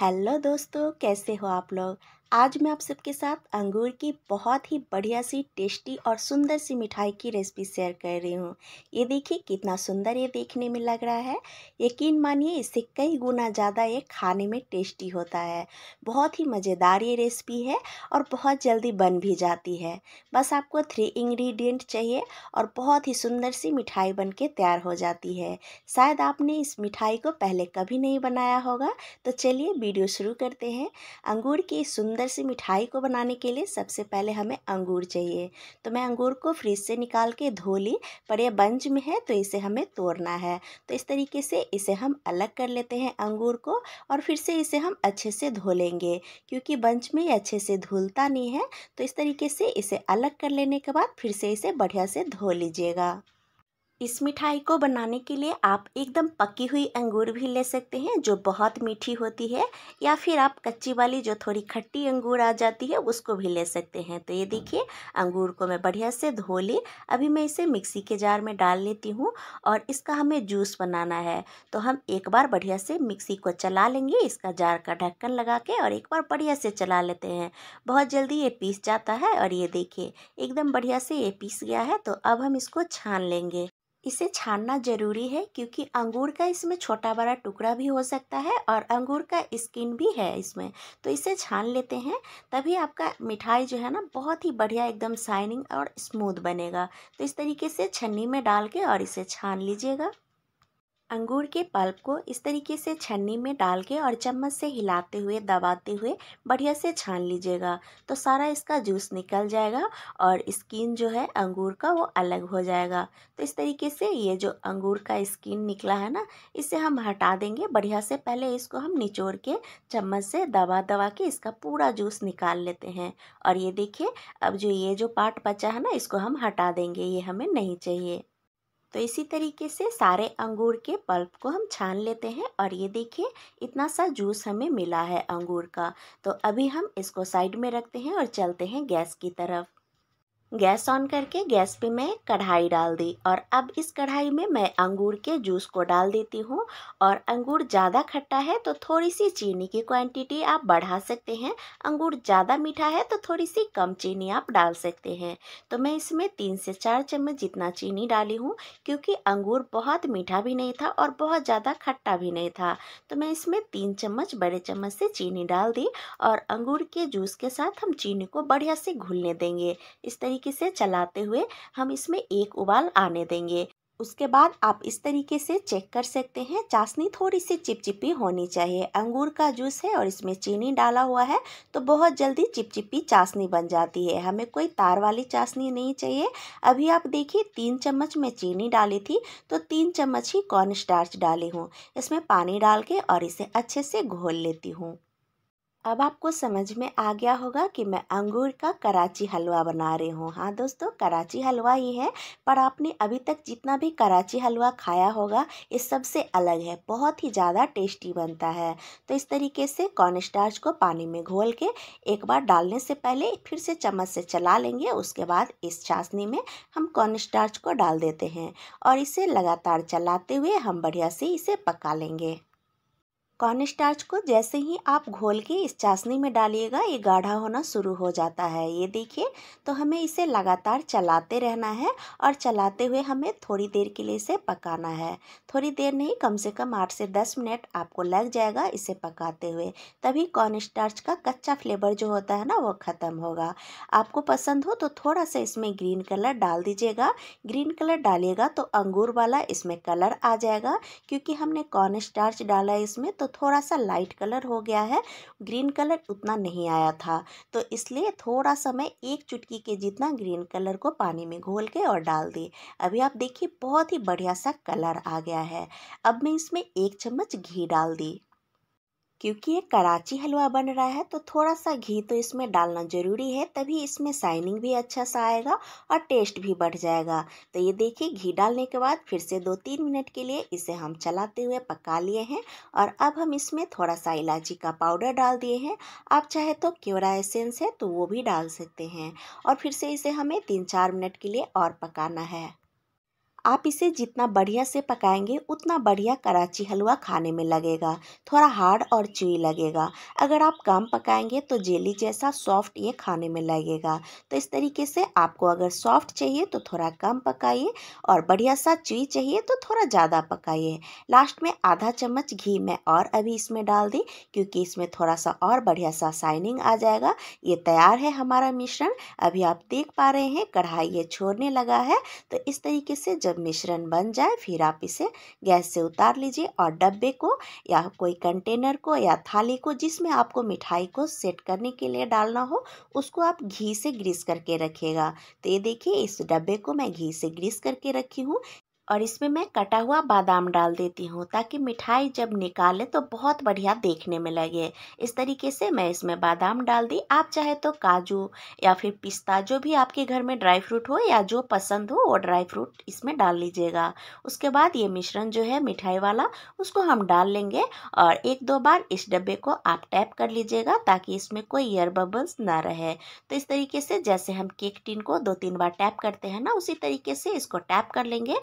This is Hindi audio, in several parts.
हेलो दोस्तों कैसे हो आप लोग आज मैं आप सबके साथ अंगूर की बहुत ही बढ़िया सी टेस्टी और सुंदर सी मिठाई की रेसिपी शेयर कर रही हूँ ये देखिए कितना सुंदर ये देखने में लग रहा है यकीन मानिए इससे कई गुना ज़्यादा ये खाने में टेस्टी होता है बहुत ही मज़ेदार ये रेसिपी है और बहुत जल्दी बन भी जाती है बस आपको थ्री इंग्रीडियंट चाहिए और बहुत ही सुंदर सी मिठाई बन के तैयार हो जाती है शायद आपने इस मिठाई को पहले कभी नहीं बनाया होगा तो चलिए वीडियो शुरू करते हैं अंगूर की सुंदर सुंदर सी मिठाई को बनाने के लिए सबसे पहले हमें अंगूर चाहिए तो मैं अंगूर को फ्रिज से निकाल के धो ली पर यह बंज में है तो इसे हमें तोड़ना है तो इस तरीके से इसे हम अलग कर लेते हैं अंगूर को और फिर से इसे हम अच्छे से धो लेंगे क्योंकि बंज में अच्छे से धुलता नहीं है तो इस तरीके से इसे अलग कर लेने के बाद फिर से इसे बढ़िया से धो लीजिएगा इस मिठाई को बनाने के लिए आप एकदम पकी हुई अंगूर भी ले सकते हैं जो बहुत मीठी होती है या फिर आप कच्ची वाली जो थोड़ी खट्टी अंगूर आ जाती है उसको भी ले सकते हैं तो ये देखिए अंगूर को मैं बढ़िया से धो ली अभी मैं इसे मिक्सी के जार में डाल लेती हूँ और इसका हमें जूस बनाना है तो हम एक बार बढ़िया से मिक्सी को चला लेंगे इसका जार का ढक्कन लगा के और एक बार बढ़िया से चला लेते हैं बहुत जल्दी ये पीस जाता है और ये देखिए एकदम बढ़िया से ये पीस गया है तो अब हम इसको छान लेंगे इसे छानना ज़रूरी है क्योंकि अंगूर का इसमें छोटा बड़ा टुकड़ा भी हो सकता है और अंगूर का स्किन भी है इसमें तो इसे छान लेते हैं तभी आपका मिठाई जो है ना बहुत ही बढ़िया एकदम शाइनिंग और स्मूथ बनेगा तो इस तरीके से छन्नी में डाल के और इसे छान लीजिएगा अंगूर के पल्प को इस तरीके से छन्नी में डाल के और चम्मच से हिलाते हुए दबाते हुए बढ़िया से छान लीजिएगा तो सारा इसका जूस निकल जाएगा और स्किन जो है अंगूर का वो अलग हो जाएगा तो इस तरीके से ये जो अंगूर का स्किन निकला है ना इसे हम हटा देंगे बढ़िया से पहले इसको हम निचोड़ के चम्मच से दबा दबा के इसका पूरा जूस निकाल लेते हैं और ये देखिए अब जो ये जो पार्ट बचा है ना इसको हम हटा देंगे ये हमें नहीं चाहिए तो इसी तरीके से सारे अंगूर के पल्प को हम छान लेते हैं और ये देखिए इतना सा जूस हमें मिला है अंगूर का तो अभी हम इसको साइड में रखते हैं और चलते हैं गैस की तरफ गैस ऑन करके गैस पे मैं कढ़ाई डाल दी और अब इस कढ़ाई में मैं अंगूर के जूस को डाल देती हूँ और अंगूर ज़्यादा खट्टा है तो थोड़ी सी चीनी की क्वांटिटी आप बढ़ा सकते हैं अंगूर ज़्यादा मीठा है तो थोड़ी सी कम चीनी आप डाल सकते हैं तो मैं इसमें तीन से चार चम्मच जितना चीनी डाली हूँ क्योंकि अंगूर बहुत मीठा भी नहीं था और बहुत ज़्यादा खट्टा भी नहीं था तो मैं इसमें तीन चम्मच बड़े चम्मच से चीनी डाल दी और अंगूर के जूस के साथ हम चीनी को बढ़िया से घुलने देंगे इस तरीके तरीके से चलाते हुए हम इसमें एक उबाल आने देंगे उसके बाद आप इस तरीके से चेक कर सकते हैं चाशनी थोड़ी सी चिपचिपी होनी चाहिए अंगूर का जूस है और इसमें चीनी डाला हुआ है तो बहुत जल्दी चिपचिपी चाशनी बन जाती है हमें कोई तार वाली चाशनी नहीं चाहिए अभी आप देखिए तीन चम्मच में चीनी डाली थी तो तीन चम्मच ही कॉर्न स्टार्च डाली हूँ इसमें पानी डाल के और इसे अच्छे से घोल लेती हूँ अब आपको समझ में आ गया होगा कि मैं अंगूर का कराची हलवा बना रही हूँ हाँ दोस्तों कराची हलवा ही है पर आपने अभी तक जितना भी कराची हलवा खाया होगा ये सबसे अलग है बहुत ही ज़्यादा टेस्टी बनता है तो इस तरीके से कॉर्न स्टार्च को पानी में घोल के एक बार डालने से पहले फिर से चम्मच से चला लेंगे उसके बाद इस चाशनी में हम कॉर्न स्टार्च को डाल देते हैं और इसे लगातार चलाते हुए हम बढ़िया से इसे पका लेंगे कॉर्न स्टार्च को जैसे ही आप घोल के इस चाशनी में डालिएगा ये गाढ़ा होना शुरू हो जाता है ये देखिए तो हमें इसे लगातार चलाते रहना है और चलाते हुए हमें थोड़ी देर के लिए इसे पकाना है थोड़ी देर नहीं कम से कम आठ से दस मिनट आपको लग जाएगा इसे पकाते हुए तभी कॉर्न स्टार्च का कच्चा फ्लेवर जो होता है ना वो ख़त्म होगा आपको पसंद हो तो थोड़ा सा इसमें ग्रीन कलर डाल दीजिएगा ग्रीन कलर डालिएगा तो अंगूर वाला इसमें कलर आ जाएगा क्योंकि हमने कॉर्न स्टार्च डाला है इसमें तो तो थोड़ा सा लाइट कलर हो गया है ग्रीन कलर उतना नहीं आया था तो इसलिए थोड़ा सा मैं एक चुटकी के जितना ग्रीन कलर को पानी में घोल के और डाल दी अभी आप देखिए बहुत ही बढ़िया सा कलर आ गया है अब मैं इसमें एक चम्मच घी डाल दी क्योंकि ये कराची हलवा बन रहा है तो थोड़ा सा घी तो इसमें डालना ज़रूरी है तभी इसमें शाइनिंग भी अच्छा सा आएगा और टेस्ट भी बढ़ जाएगा तो ये देखिए घी डालने के बाद फिर से दो तीन मिनट के लिए इसे हम चलाते हुए पका लिए हैं और अब हम इसमें थोड़ा सा इलायची का पाउडर डाल दिए हैं आप चाहे तो क्योरा एसेंस है तो वो भी डाल सकते हैं और फिर से इसे हमें तीन चार मिनट के लिए और पकाना है आप इसे जितना बढ़िया से पकाएंगे उतना बढ़िया कराची हलवा खाने में लगेगा थोड़ा हार्ड और चुई लगेगा अगर आप कम पकाएंगे तो जेली जैसा सॉफ्ट ये खाने में लगेगा तो इस तरीके से आपको अगर सॉफ्ट चाहिए तो थोड़ा कम पकाइए और बढ़िया सा चुई चाहिए तो थोड़ा ज़्यादा पकाइए लास्ट में आधा चम्मच घी मैं और अभी इसमें डाल दी क्योंकि इसमें थोड़ा सा और बढ़िया सा शाइनिंग आ जाएगा ये तैयार है हमारा मिश्रण अभी आप देख पा रहे हैं कढ़ाई ये छोड़ने लगा है तो इस तरीके से जब जब मिश्रण बन जाए फिर आप इसे गैस से उतार लीजिए और डब्बे को या कोई कंटेनर को या थाली को जिसमें आपको मिठाई को सेट करने के लिए डालना हो उसको आप घी से ग्रीस करके रखिएगा तो ये देखिए इस डब्बे को मैं घी से ग्रीस करके रखी हूँ और इसमें मैं कटा हुआ बादाम डाल देती हूँ ताकि मिठाई जब निकाले तो बहुत बढ़िया देखने में लगे इस तरीके से मैं इसमें बादाम डाल दी आप चाहे तो काजू या फिर पिस्ता जो भी आपके घर में ड्राई फ्रूट हो या जो पसंद हो वो ड्राई फ्रूट इसमें डाल लीजिएगा उसके बाद ये मिश्रण जो है मिठाई वाला उसको हम डाल लेंगे और एक दो बार इस डब्बे को आप टैप कर लीजिएगा ताकि इसमें कोई एयर बबल्स ना रहे तो इस तरीके से जैसे हम केक टिन को दो तीन बार टैप करते हैं ना उसी तरीके से इसको टैप कर लेंगे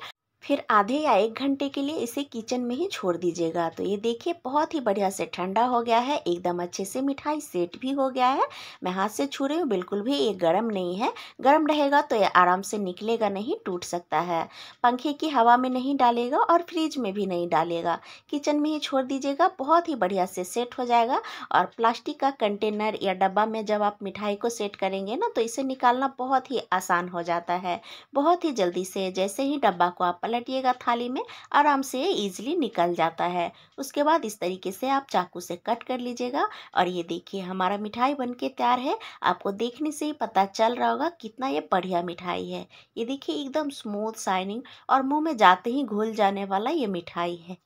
फिर आधे या एक घंटे के लिए इसे किचन में ही छोड़ दीजिएगा तो ये देखिए बहुत ही बढ़िया से ठंडा हो गया है एकदम अच्छे से मिठाई सेट भी हो गया है मैं हाथ से छू रही हूँ बिल्कुल भी ये गर्म नहीं है गर्म रहेगा तो ये आराम से निकलेगा नहीं टूट सकता है पंखे की हवा में नहीं डालेगा और फ्रिज में भी नहीं डालेगा किचन में ही छोड़ दीजिएगा बहुत ही बढ़िया से सेट हो जाएगा और प्लास्टिक का कंटेनर या डब्बा में जब आप मिठाई को सेट करेंगे ना तो इसे निकालना बहुत ही आसान हो जाता है बहुत ही जल्दी से जैसे ही डब्बा को आप पलटिएगा थाली में आराम से ईजिली निकल जाता है उसके बाद इस तरीके से आप चाकू से कट कर लीजिएगा और ये देखिए हमारा मिठाई बन के तैयार है आपको देखने से ही पता चल रहा होगा कितना ये बढ़िया मिठाई है ये देखिए एकदम स्मूथ शाइनिंग और मुँह में जाते ही घुल जाने वाला ये मिठाई है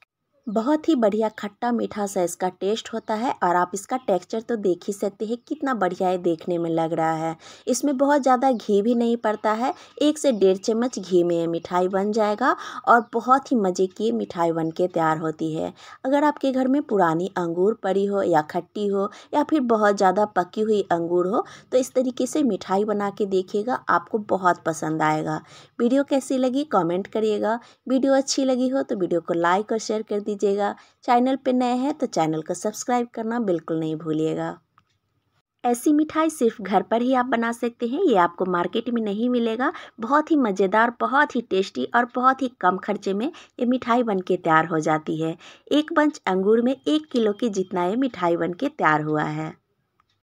बहुत ही बढ़िया खट्टा मीठा सा इसका टेस्ट होता है और आप इसका टेक्सचर तो देख ही सकते हैं कितना बढ़िया ये देखने में लग रहा है इसमें बहुत ज़्यादा घी भी नहीं पड़ता है एक से डेढ़ चम्मच घी में ये मिठाई बन जाएगा और बहुत ही मज़े की मिठाई बन के तैयार होती है अगर आपके घर में पुरानी अंगूर पड़ी हो या खट्टी हो या फिर बहुत ज़्यादा पकी हुई अंगूर हो तो इस तरीके से मिठाई बना के देखिएगा आपको बहुत पसंद आएगा वीडियो कैसी लगी कॉमेंट करिएगा वीडियो अच्छी लगी हो तो वीडियो को लाइक और शेयर कर दीजिए दीजिएगा चैनल पर नए हैं तो चैनल को सब्सक्राइब करना बिल्कुल नहीं भूलिएगा ऐसी मिठाई सिर्फ घर पर ही आप बना सकते हैं ये आपको मार्केट में नहीं मिलेगा बहुत ही मज़ेदार बहुत ही टेस्टी और बहुत ही कम खर्चे में ये मिठाई बन के तैयार हो जाती है एक बंच अंगूर में एक किलो की जितना ये मिठाई बन के तैयार हुआ है